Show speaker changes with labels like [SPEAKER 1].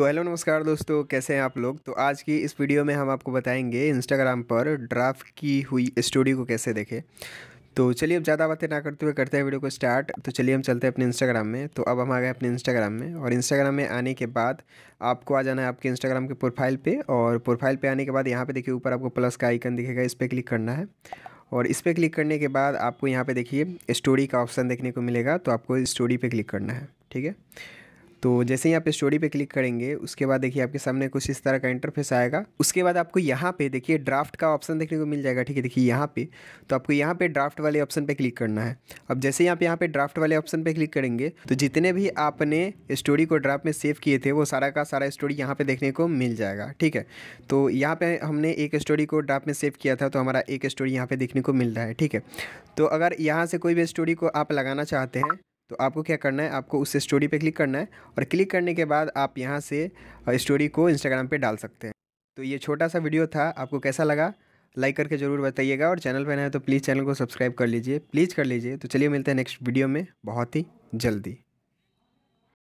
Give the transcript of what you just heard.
[SPEAKER 1] तो हेलो नमस्कार दोस्तों कैसे हैं आप लोग तो आज की इस वीडियो में हम आपको बताएंगे इंस्टाग्राम पर ड्राफ्ट की हुई स्टोरी को कैसे देखें तो चलिए अब ज़्यादा बातें ना करते हुए करते हैं वीडियो को स्टार्ट तो चलिए हम चलते हैं अपने इंस्टाग्राम में तो अब हम आ गए अपने इंस्टाग्राम में और इंस्टाग्राम में आने के बाद आपको आ जाना है आपके इंस्टाग्राम के प्रोफाइल पर और प्रोफाइल पर आने के बाद यहाँ पर देखिए ऊपर आपको प्लस का आइकन दिखेगा इस पर क्लिक करना है और इस पर क्लिक करने के बाद आपको यहाँ पर देखिए स्टोरी का ऑप्शन देखने को मिलेगा तो आपको स्टोरी पर क्लिक करना है ठीक है तो जैसे ही आप स्टोरी पे क्लिक करेंगे उसके बाद देखिए आपके सामने कुछ इस तरह का इंटरफेस आएगा उसके बाद आपको यहाँ पे देखिए ड्राफ्ट का ऑप्शन देखने को मिल जाएगा ठीक है देखिए यहाँ पे तो आपको यहाँ पे ड्राफ्ट वाले ऑप्शन पे क्लिक करना है अब जैसे ही आप यहाँ पे ड्राफ्ट वाले ऑप्शन पे क्लिक करेंगे तो जितने भी आपने स्टोरी को ड्राफ्ट में सेव किए थे वो सारा का सारा स्टोरी यहाँ पर देखने को मिल जाएगा ठीक है तो यहाँ पर हमने एक स्टोरी को ड्राफ्ट में सेव किया था तो हमारा एक स्टोरी यहाँ पर देखने को मिल रहा है ठीक है तो अगर यहाँ से कोई भी स्टोरी को आप लगाना चाहते हैं तो आपको क्या करना है आपको उस स्टोरी पे क्लिक करना है और क्लिक करने के बाद आप यहाँ से स्टोरी को इंस्टाग्राम पे डाल सकते हैं तो ये छोटा सा वीडियो था आपको कैसा लगा लाइक करके ज़रूर बताइएगा और चैनल पर नए तो प्लीज़ चैनल को सब्सक्राइब कर लीजिए प्लीज़ कर लीजिए तो चलिए मिलते हैं नेक्स्ट वीडियो में बहुत ही जल्दी